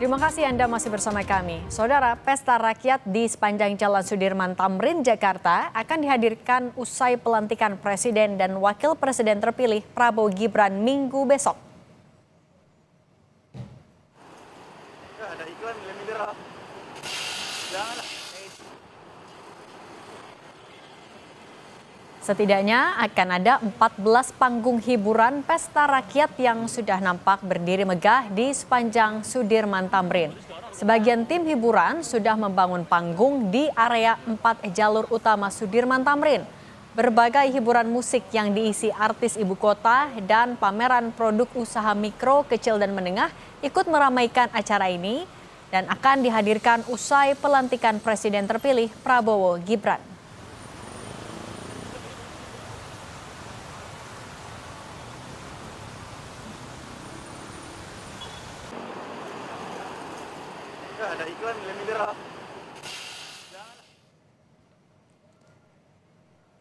Terima kasih Anda masih bersama kami. Saudara, pesta rakyat di sepanjang Jalan Sudirman Tamrin, Jakarta akan dihadirkan usai pelantikan Presiden dan Wakil Presiden terpilih Prabowo Gibran minggu besok. Setidaknya akan ada 14 panggung hiburan pesta rakyat yang sudah nampak berdiri megah di sepanjang Sudirman Tamrin. Sebagian tim hiburan sudah membangun panggung di area 4 jalur utama Sudirman Tamrin. Berbagai hiburan musik yang diisi artis ibu kota dan pameran produk usaha mikro, kecil dan menengah ikut meramaikan acara ini dan akan dihadirkan usai pelantikan Presiden terpilih Prabowo Gibran.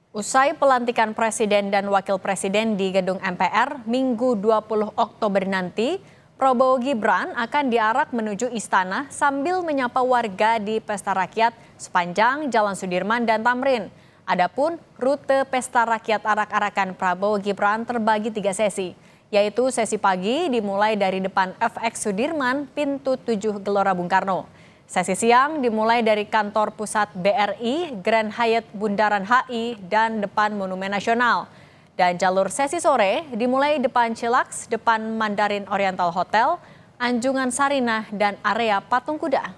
Usai pelantikan Presiden dan Wakil Presiden di Gedung MPR, Minggu 20 Oktober nanti, Prabowo Gibran akan diarak menuju istana sambil menyapa warga di Pesta Rakyat sepanjang Jalan Sudirman dan Tamrin. Adapun rute Pesta Rakyat arak-arakan Prabowo Gibran terbagi tiga sesi, yaitu sesi pagi dimulai dari depan FX Sudirman, pintu 7 Gelora Bung Karno. Sesi siang dimulai dari kantor pusat BRI, Grand Hyatt Bundaran HI, dan depan Monumen Nasional. Dan jalur sesi sore dimulai depan Cilaks, depan Mandarin Oriental Hotel, Anjungan Sarinah, dan area Patung Kuda.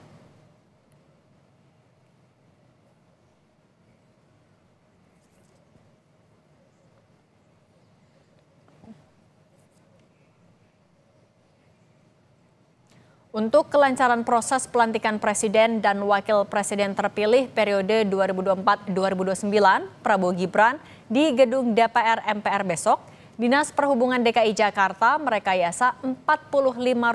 Untuk kelancaran proses pelantikan presiden dan wakil presiden terpilih periode 2024-2029 Prabowo Gibran di gedung DPR MPR besok, Dinas Perhubungan DKI Jakarta merekayasa 45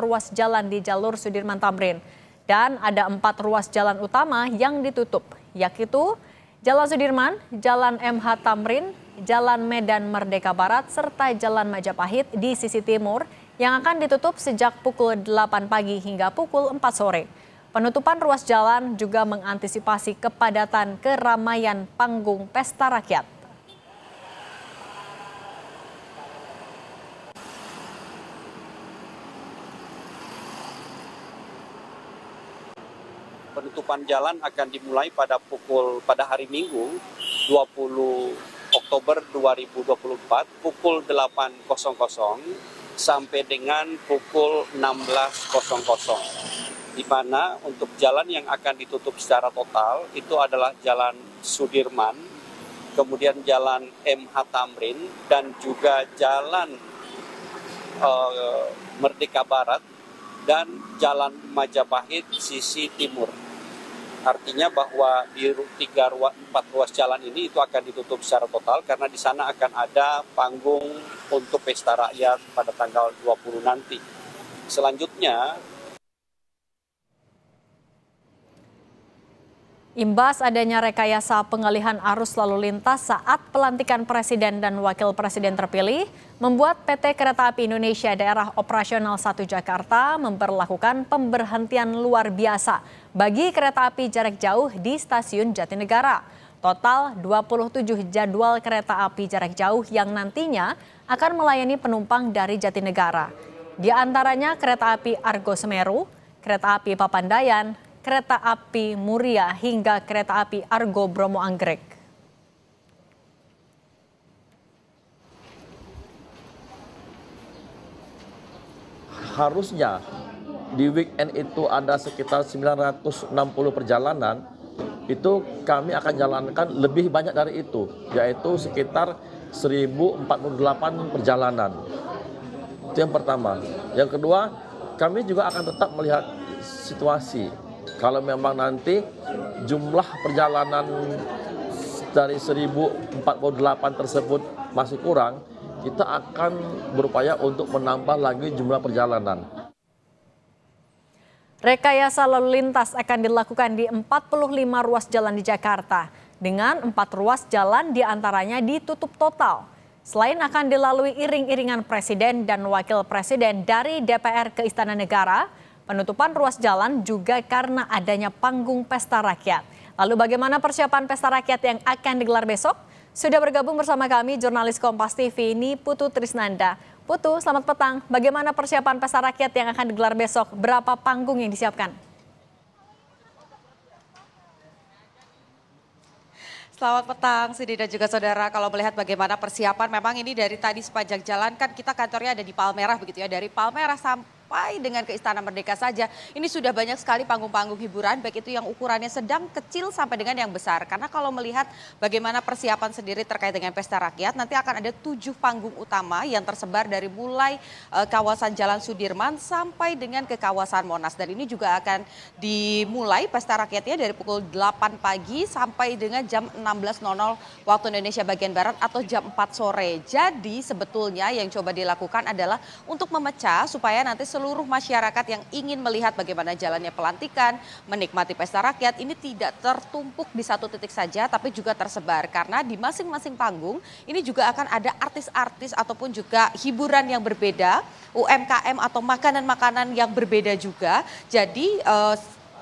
ruas jalan di jalur Sudirman Tamrin dan ada empat ruas jalan utama yang ditutup, yaitu Jalan Sudirman, Jalan MH Tamrin, Jalan Medan Merdeka Barat, serta Jalan Majapahit di sisi timur yang akan ditutup sejak pukul 8 pagi hingga pukul 4 sore. Penutupan ruas jalan juga mengantisipasi kepadatan keramaian panggung pesta rakyat. penutupan jalan akan dimulai pada pukul pada hari Minggu 20 Oktober 2024 pukul sampai dengan pukul 16.00 di mana untuk jalan yang akan ditutup secara total itu adalah jalan Sudirman, kemudian jalan MH Tamrin dan juga jalan uh, Merdeka Barat dan jalan Majapahit sisi timur. Artinya bahwa di tiga ruas, empat ruas jalan ini itu akan ditutup secara total karena di sana akan ada panggung untuk pesta rakyat pada tanggal 20 nanti. Selanjutnya Imbas adanya rekayasa pengalihan arus lalu lintas saat pelantikan presiden dan wakil presiden terpilih, membuat PT Kereta Api Indonesia Daerah Operasional 1 Jakarta memperlakukan pemberhentian luar biasa bagi kereta api jarak jauh di stasiun Jatinegara. Total 27 jadwal kereta api jarak jauh yang nantinya akan melayani penumpang dari Jatinegara. Di antaranya kereta api Argo Semeru, kereta api Papandayan, kereta api Muria hingga kereta api Argo Bromo Anggrek. Harusnya di weekend itu ada sekitar 960 perjalanan, itu kami akan jalankan lebih banyak dari itu, yaitu sekitar 1048 perjalanan. Itu yang pertama. Yang kedua, kami juga akan tetap melihat situasi kalau memang nanti jumlah perjalanan dari 1048 tersebut masih kurang, kita akan berupaya untuk menambah lagi jumlah perjalanan. Rekayasa lalu lintas akan dilakukan di 45 ruas jalan di Jakarta, dengan empat ruas jalan diantaranya ditutup total. Selain akan dilalui iring-iringan Presiden dan Wakil Presiden dari DPR ke Istana Negara, Penutupan ruas jalan juga karena adanya panggung pesta rakyat. Lalu bagaimana persiapan pesta rakyat yang akan digelar besok? Sudah bergabung bersama kami jurnalis Kompas TV ini Putu Trisnanda. Putu, selamat petang. Bagaimana persiapan pesta rakyat yang akan digelar besok? Berapa panggung yang disiapkan? Selamat petang, Sidi dan juga saudara. Kalau melihat bagaimana persiapan, memang ini dari tadi sepanjang jalan kan kita kantornya ada di Palmerah begitu ya. Dari Palmerah sampai sampai dengan ke Istana Merdeka saja, ini sudah banyak sekali panggung-panggung hiburan, baik itu yang ukurannya sedang, kecil, sampai dengan yang besar. Karena kalau melihat bagaimana persiapan sendiri terkait dengan Pesta Rakyat, nanti akan ada tujuh panggung utama yang tersebar dari mulai eh, kawasan Jalan Sudirman sampai dengan ke kawasan Monas. Dan ini juga akan dimulai Pesta Rakyatnya dari pukul 8 pagi sampai dengan jam 16.00 waktu Indonesia bagian Barat atau jam 4 sore. Jadi sebetulnya yang coba dilakukan adalah untuk memecah supaya nanti seluruh masyarakat yang ingin melihat bagaimana jalannya pelantikan, menikmati pesta rakyat ini tidak tertumpuk di satu titik saja tapi juga tersebar karena di masing-masing panggung ini juga akan ada artis-artis ataupun juga hiburan yang berbeda, UMKM atau makanan-makanan yang berbeda juga. Jadi eh,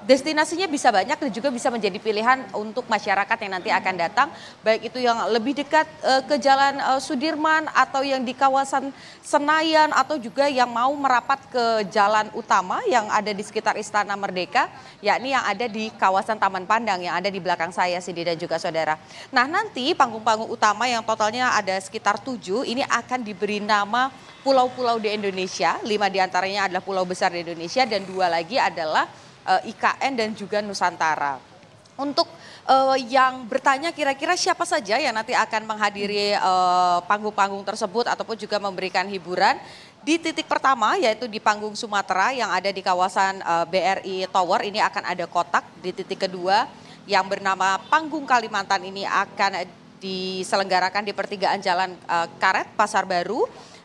destinasinya bisa banyak dan juga bisa menjadi pilihan untuk masyarakat yang nanti akan datang baik itu yang lebih dekat uh, ke jalan uh, Sudirman atau yang di kawasan Senayan atau juga yang mau merapat ke jalan utama yang ada di sekitar Istana Merdeka yakni yang ada di kawasan Taman Pandang yang ada di belakang saya Sidi dan juga saudara. Nah, nanti panggung-panggung utama yang totalnya ada sekitar tujuh ini akan diberi nama pulau-pulau di Indonesia. Lima diantaranya adalah pulau besar di Indonesia dan dua lagi adalah Eh, IKN dan juga Nusantara. Untuk uh, yang bertanya kira-kira siapa saja yang nanti akan menghadiri eh, panggung-panggung uh, tersebut ataupun juga memberikan hiburan, di titik pertama yaitu di panggung Sumatera yang ada di kawasan uh, BRI Tower ini akan ada kotak. Di titik kedua yang bernama panggung Kalimantan ini akan diselenggarakan di pertigaan Jalan uh, Karet Pasar Baru.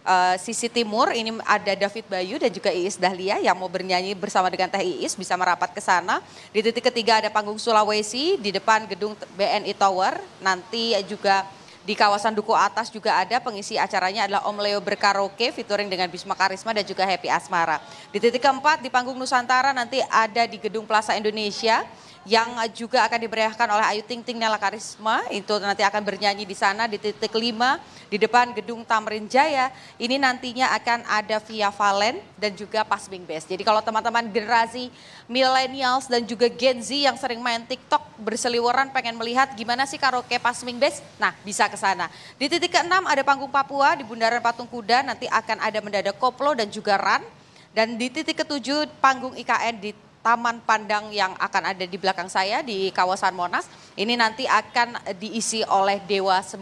Eh, sisi timur ini ada David Bayu dan juga Iis Dahlia yang mau bernyanyi bersama dengan Teh Iis bisa merapat ke sana. Di titik ketiga ada panggung Sulawesi di depan gedung BNI Tower. Nanti juga di kawasan Duku Atas juga ada pengisi acaranya adalah Om Leo berkaraoke featuring dengan Bisma Karisma dan juga Happy Asmara. Di titik keempat di panggung Nusantara nanti ada di gedung Plaza Indonesia yang juga akan diberiakan oleh Ayu Ting Ting Nela Karisma itu nanti akan bernyanyi di sana di titik 5 di depan gedung Tamrin Jaya ini nantinya akan ada Via Valen dan juga Pasming Best. Jadi kalau teman-teman generasi millennials dan juga Gen Z yang sering main TikTok berseliweran pengen melihat gimana sih karaoke Pasming Best, nah bisa ke sana. Di titik ke-6 ada panggung Papua di Bundaran Patung Kuda nanti akan ada mendadak koplo dan juga ran dan di titik ketujuh panggung IKN di Taman Pandang yang akan ada di belakang saya di kawasan Monas ini nanti akan diisi oleh Dewa 19.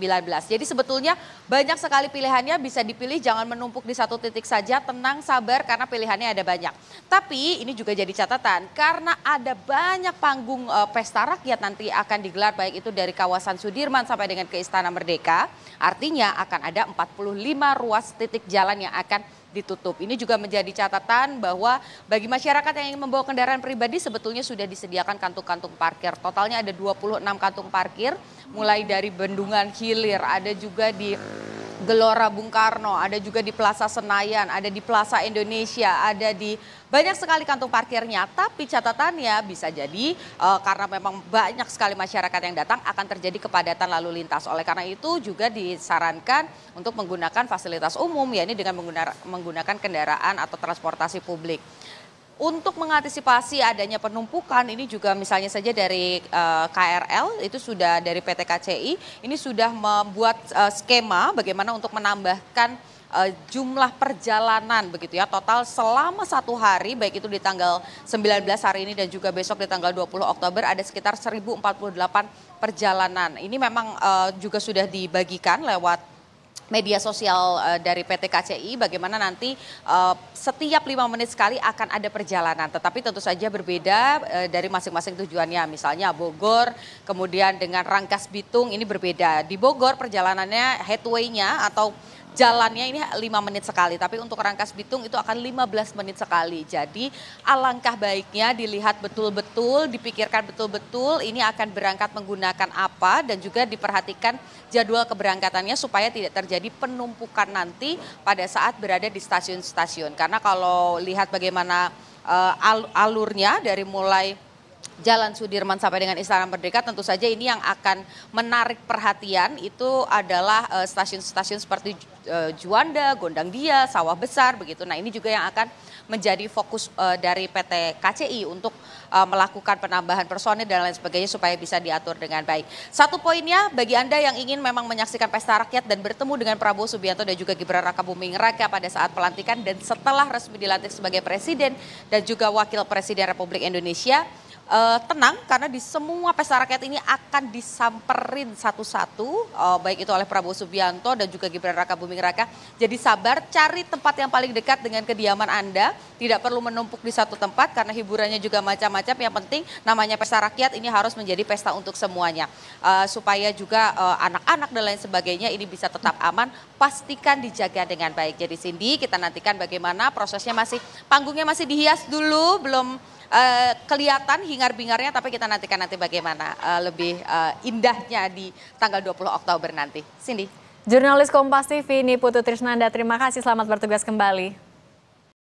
Jadi sebetulnya banyak sekali pilihannya bisa dipilih jangan menumpuk di satu titik saja, tenang sabar karena pilihannya ada banyak. Tapi ini juga jadi catatan karena ada banyak panggung e, pesta rakyat nanti akan digelar baik itu dari kawasan Sudirman sampai dengan ke Istana Merdeka. Artinya akan ada 45 ruas titik jalan yang akan ditutup. Ini juga menjadi catatan bahwa bagi masyarakat yang ingin membawa kendaraan pribadi sebetulnya sudah disediakan kantung-kantung parkir. Totalnya ada 26 kantung parkir mulai dari Bendungan Hilir, ada juga di Gelora Bung Karno, ada juga di Plaza Senayan, ada di Plaza Indonesia, ada di banyak sekali kantung parkirnya. Tapi catatannya bisa jadi e, karena memang banyak sekali masyarakat yang datang akan terjadi kepadatan lalu lintas. Oleh karena itu juga disarankan untuk menggunakan fasilitas umum, yakni dengan menggunakan kendaraan atau transportasi publik. Untuk mengantisipasi adanya penumpukan ini juga misalnya saja dari uh, eh, KRL itu sudah dari PT KCI ini sudah membuat uh, skema bagaimana untuk menambahkan uh, jumlah perjalanan begitu ya total selama satu hari baik itu di tanggal 19 hari ini dan juga besok di tanggal 20 Oktober ada sekitar 1048 perjalanan. Ini memang uh, juga sudah dibagikan lewat media sosial eh, dari PT KCI bagaimana nanti eh, setiap lima menit sekali akan ada perjalanan tetapi tentu saja berbeda eh, dari masing-masing tujuannya misalnya Bogor kemudian dengan Rangkas Bitung ini berbeda di Bogor perjalanannya headway-nya atau jalannya ini 5 menit sekali, tapi untuk Rangkas Bitung itu akan 15 menit sekali. Jadi alangkah baiknya dilihat betul-betul, dipikirkan betul-betul ini akan berangkat menggunakan apa dan juga diperhatikan jadwal keberangkatannya supaya tidak terjadi penumpukan nanti pada saat berada di stasiun-stasiun. Karena kalau lihat bagaimana uh, alurnya dari mulai Jalan Sudirman sampai dengan Istana Merdeka tentu saja ini yang akan menarik perhatian itu adalah eh, stasiun-stasiun uh, seperti uh, Juanda, Gondang Dia, Sawah Besar begitu. Nah ini juga yang akan menjadi fokus uh, dari PT KCI untuk uh, melakukan penambahan personil dan lain sebagainya supaya bisa diatur dengan baik. Satu poinnya bagi Anda yang ingin memang menyaksikan pesta rakyat dan bertemu dengan Prabowo Subianto dan juga Gibran Rakabuming Buming Raka pada saat pelantikan dan setelah resmi dilantik sebagai Presiden dan juga Wakil Presiden Republik Indonesia uh, tenang karena di semua pesta rakyat ini akan disamperin satu-satu uh, baik itu oleh Prabowo Subianto dan juga Gibran Raka Buming Raka. Jadi sabar, cari tempat yang paling dekat dengan kediaman Anda, tidak perlu menumpuk di satu tempat karena hiburannya juga macam-macam. Yang penting namanya pesta rakyat ini harus menjadi pesta untuk semuanya. Uh, supaya juga anak-anak uh, anak -anak dan lain sebagainya ini bisa tetap aman, pastikan dijaga dengan baik. Jadi Cindy, kita nantikan bagaimana prosesnya masih panggungnya masih dihias dulu, belum Eh, kelihatan hingar-bingarnya tapi kita nantikan nanti bagaimana uh, lebih uh, indahnya di tanggal 20 Oktober nanti. Cindy. Jurnalis Kompas TV ini Putu Trisnanda, terima kasih selamat bertugas kembali.